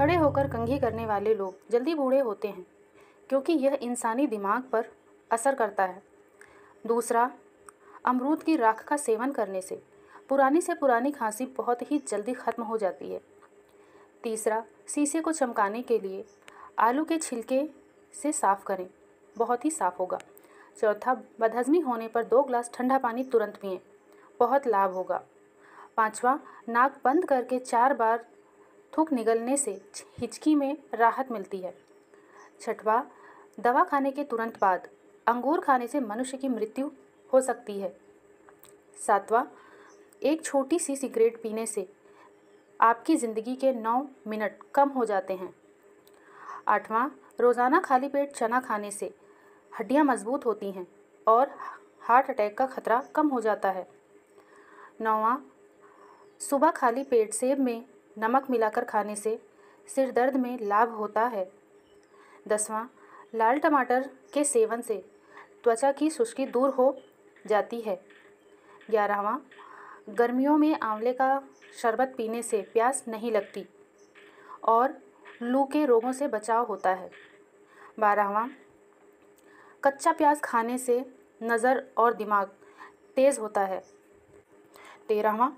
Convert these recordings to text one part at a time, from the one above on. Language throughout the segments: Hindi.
खड़े होकर कंघी करने वाले लोग जल्दी बूढ़े होते हैं क्योंकि यह इंसानी दिमाग पर असर करता है दूसरा अमरूद की राख का सेवन करने से पुरानी से पुरानी खांसी बहुत ही जल्दी ख़त्म हो जाती है तीसरा शीशे को चमकाने के लिए आलू के छिलके से साफ़ करें बहुत ही साफ़ होगा चौथा बदहजमी होने पर दो ग्लास ठंडा पानी तुरंत पिए बहुत लाभ होगा पांचवा नाक बंद करके चार बार थूक निगलने से हिचकी में राहत मिलती है छठवा दवा खाने के तुरंत बाद अंगूर खाने से मनुष्य की मृत्यु हो सकती है सातवां एक छोटी सी सिगरेट पीने से आपकी ज़िंदगी के नौ मिनट कम हो जाते हैं आठवां रोज़ाना खाली पेट चना खाने से हड्डियां मजबूत होती हैं और हार्ट अटैक का खतरा कम हो जाता है नौवां सुबह खाली पेट सेब में नमक मिलाकर खाने से सिर दर्द में लाभ होता है दसवां लाल टमाटर के सेवन से त्वचा की सुस्की दूर हो जाती है ग्यारहवा गर्मियों में आंवले का शरबत पीने से प्यास नहीं लगती और लू के रोगों से बचाव होता है बारहवा कच्चा प्याज खाने से नज़र और दिमाग तेज़ होता है तेरहवा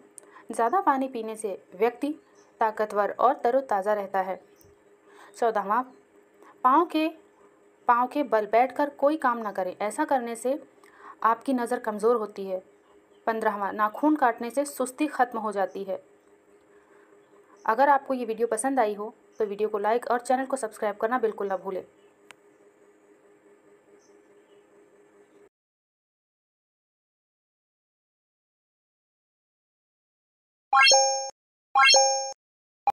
ज़्यादा पानी पीने से व्यक्ति ताकतवर और तरोताज़ा रहता है चौदहवा पाँव के पाँव के बल बैठकर कोई काम ना करें ऐसा करने से आपकी नज़र कमज़ोर होती है पंद्रहवा नाखून काटने से सुस्ती ख़त्म हो जाती है अगर आपको ये वीडियो पसंद आई हो तो वीडियो को लाइक और चैनल को सब्सक्राइब करना बिल्कुल ना भूलें